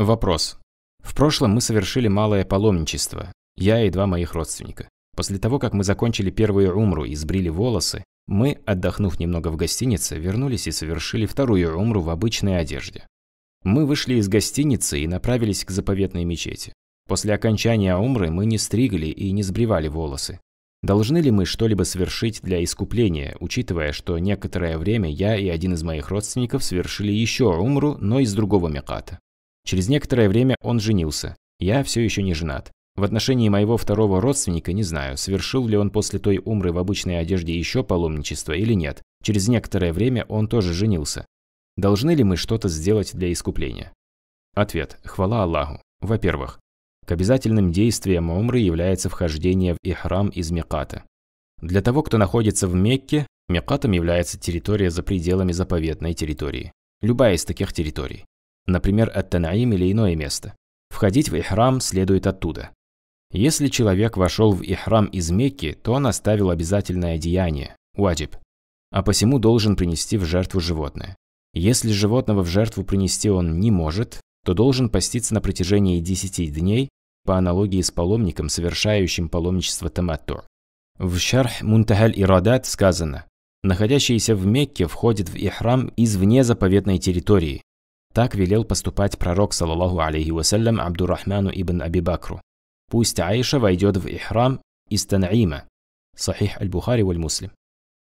Вопрос. В прошлом мы совершили малое паломничество, я и два моих родственника. После того, как мы закончили первую умру и сбрили волосы, мы, отдохнув немного в гостинице, вернулись и совершили вторую умру в обычной одежде. Мы вышли из гостиницы и направились к заповедной мечети. После окончания умры мы не стригли и не сбривали волосы. Должны ли мы что-либо совершить для искупления, учитывая, что некоторое время я и один из моих родственников совершили еще умру, но из другого меката? Через некоторое время он женился. Я все еще не женат. В отношении моего второго родственника не знаю, совершил ли он после той умры в обычной одежде еще паломничество или нет. Через некоторое время он тоже женился. Должны ли мы что-то сделать для искупления? Ответ. Хвала Аллаху. Во-первых, к обязательным действиям умры является вхождение в ихрам из Меката. Для того, кто находится в Мекке, Мекатом является территория за пределами заповедной территории. Любая из таких территорий например, от танаим или иное место. Входить в Ихрам следует оттуда. Если человек вошел в Ихрам из Мекки, то он оставил обязательное деяние уаджиб, а посему должен принести в жертву животное. Если животного в жертву принести он не может, то должен поститься на протяжении 10 дней по аналогии с паломником, совершающим паломничество Таматтор. В Шарх Мунтахаль Ирадат сказано, находящийся в Мекке входит в Ихрам из вне заповедной территории, так велел поступать пророк, саллаллаху алейхи вассалям, Абдурахману ибн Абибакру. Пусть Аиша войдет в Ихрам из Танаима, Сахих аль-Бухари валь-Муслим.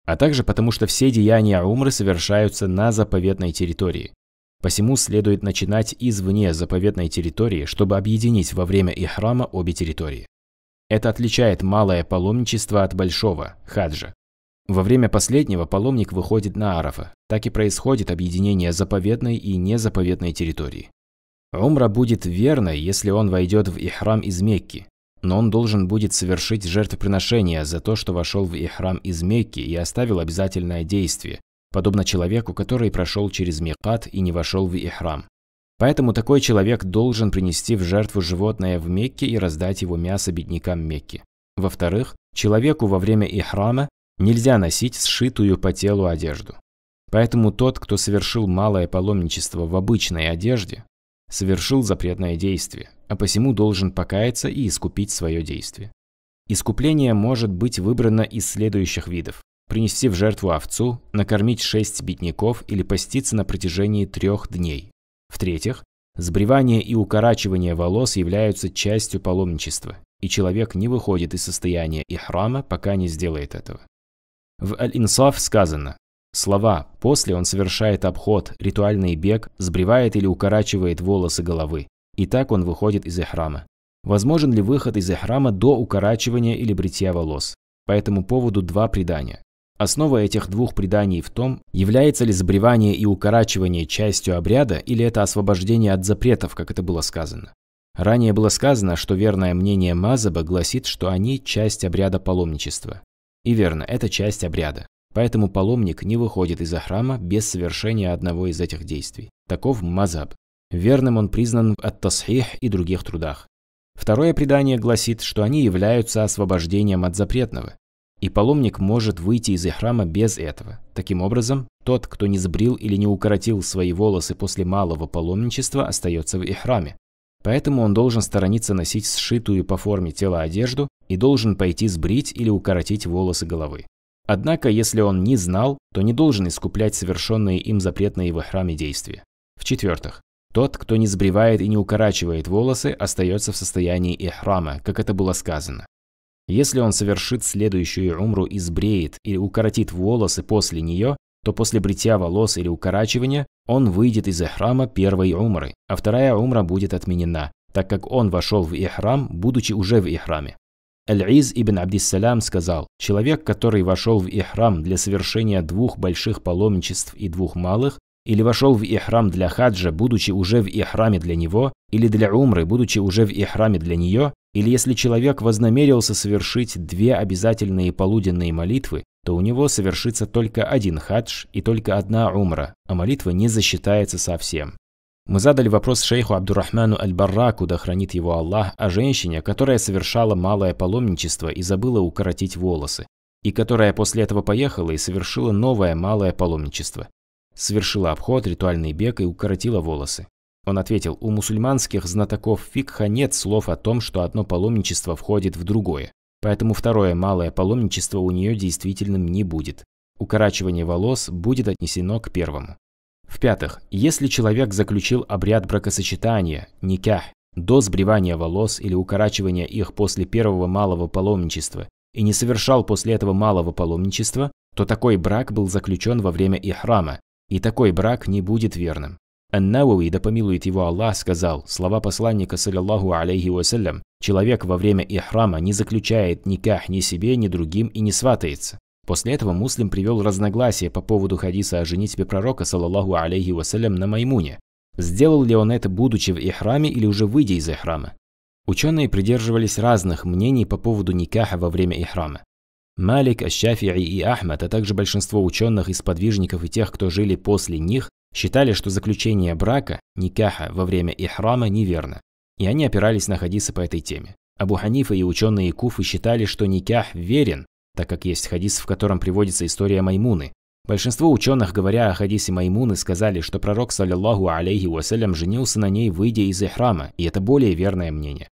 А также потому, что все деяния умры совершаются на заповедной территории. Посему следует начинать извне заповедной территории, чтобы объединить во время Ихрама обе территории. Это отличает малое паломничество от большого – хаджа. Во время последнего паломник выходит на Арафа. Так и происходит объединение заповедной и незаповедной территории. Умра будет верной, если он войдет в Ихрам из Мекки, но он должен будет совершить жертвоприношение за то, что вошел в Ихрам из Мекки и оставил обязательное действие, подобно человеку, который прошел через Мекат и не вошел в Ихрам. Поэтому такой человек должен принести в жертву животное в Мекке и раздать его мясо беднякам Мекки. Во-вторых, человеку во время Ихрама Нельзя носить сшитую по телу одежду. Поэтому тот, кто совершил малое паломничество в обычной одежде, совершил запретное действие, а посему должен покаяться и искупить свое действие. Искупление может быть выбрано из следующих видов. Принести в жертву овцу, накормить шесть бедняков или поститься на протяжении трех дней. В-третьих, сбривание и укорачивание волос являются частью паломничества, и человек не выходит из состояния ихрама, пока не сделает этого. В Аль-Инсаф сказано слова «после он совершает обход, ритуальный бег, сбривает или укорачивает волосы головы». И так он выходит из храма. Возможен ли выход из храма до укорачивания или бритья волос? По этому поводу два предания. Основа этих двух преданий в том, является ли сбривание и укорачивание частью обряда или это освобождение от запретов, как это было сказано. Ранее было сказано, что верное мнение Мазаба гласит, что они – часть обряда паломничества. И верно, это часть обряда. Поэтому паломник не выходит из храма без совершения одного из этих действий. Таков мазаб. Верным он признан в Ат-Тасхих и других трудах. Второе предание гласит, что они являются освобождением от запретного. И паломник может выйти из храма без этого. Таким образом, тот, кто не сбрил или не укоротил свои волосы после малого паломничества, остается в ихраме. Поэтому он должен сторониться носить сшитую по форме тела одежду, и должен пойти сбрить или укоротить волосы головы. Однако, если он не знал, то не должен искуплять совершенные им запретные в храме действия. В-четвертых, тот, кто не сбривает и не укорачивает волосы, остается в состоянии ихрама, как это было сказано. Если он совершит следующую умру и сбреет или укоротит волосы после нее, то после бритья волос или укорачивания он выйдет из ихрама первой умры, а вторая умра будет отменена, так как он вошел в ихрам, будучи уже в ихраме. Аль-Из ибн Абдиссалям сказал, «Человек, который вошел в Ихрам для совершения двух больших паломничеств и двух малых, или вошел в Ихрам для хаджа, будучи уже в Ихраме для него, или для умры, будучи уже в Ихраме для нее, или если человек вознамерился совершить две обязательные полуденные молитвы, то у него совершится только один хадж и только одна умра, а молитва не засчитается совсем. Мы задали вопрос шейху Абдурахману Аль-Барраку, да хранит его Аллах, о женщине, которая совершала малое паломничество и забыла укоротить волосы, и которая после этого поехала и совершила новое малое паломничество. Совершила обход, ритуальный бег и укоротила волосы. Он ответил, у мусульманских знатоков фикха нет слов о том, что одно паломничество входит в другое, поэтому второе малое паломничество у нее действительным не будет. Укорачивание волос будет отнесено к первому. В-пятых, если человек заключил обряд бракосочетания, никях, до сбривания волос или укорачивания их после первого малого паломничества и не совершал после этого малого паломничества, то такой брак был заключен во время ихрама, и такой брак не будет верным. ан да помилует его Аллах, сказал слова посланника, саллиллаху алейхи вассалям, «Человек во время ихрама не заключает никах ни себе, ни другим и не сватается. После этого Муслим привел разногласия по поводу хадиса о женитьбе пророка, салаллаху алейхи вассалям, на Маймуне. Сделал ли он это, будучи в ихраме или уже выйдя из ихрама? Ученые придерживались разных мнений по поводу никаха во время ихрама. Малик, аш и Ахмад, а также большинство ученых из подвижников и тех, кто жили после них, считали, что заключение брака, никаха, во время ихрама неверно. И они опирались на хадисы по этой теме. Абу Ханифа и ученые Куфы считали, что никах верен, так как есть хадис, в котором приводится история Маймуны. Большинство ученых, говоря о хадисе Маймуны, сказали, что пророк, саллиллаху алейхи вассалям, женился на ней, выйдя из ихрама, и это более верное мнение.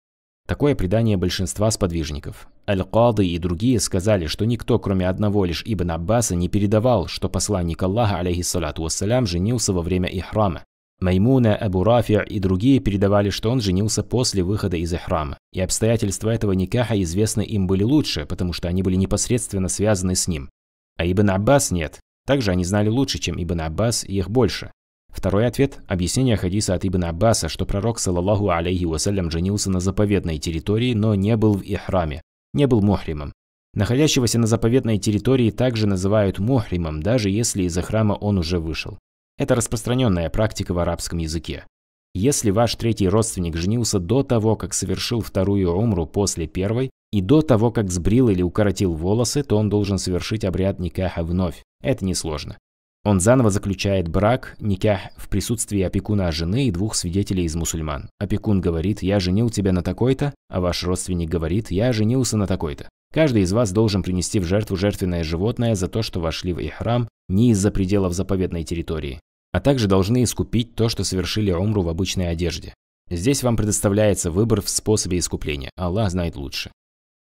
Такое предание большинства сподвижников. Аль-Кады и другие сказали, что никто, кроме одного лишь Ибн Аббаса, не передавал, что посланник Аллаха, алейхиссалату вассалям, женился во время ихрама. Маймуна, Абу Рафи и другие передавали, что он женился после выхода из Ихрама, и обстоятельства этого никаха известны им были лучше, потому что они были непосредственно связаны с ним. А Ибн Аббас нет. Также они знали лучше, чем Ибн Аббас, и их больше. Второй ответ – объяснение хадиса от Ибн Аббаса, что пророк, саллаллаху алейхи вассалям, женился на заповедной территории, но не был в Ихраме, не был мухримом. Находящегося на заповедной территории также называют мухримом, даже если из Ихрама он уже вышел. Это распространенная практика в арабском языке. Если ваш третий родственник женился до того, как совершил вторую умру после первой, и до того, как сбрил или укоротил волосы, то он должен совершить обряд никаха вновь. Это несложно. Он заново заключает брак, никях, в присутствии опекуна жены и двух свидетелей из мусульман. Опекун говорит «я женил тебя на такой-то», а ваш родственник говорит «я женился на такой-то». Каждый из вас должен принести в жертву жертвенное животное за то, что вошли в ихрам не из-за пределов заповедной территории а также должны искупить то, что совершили Умру в обычной одежде. Здесь вам предоставляется выбор в способе искупления, Аллах знает лучше.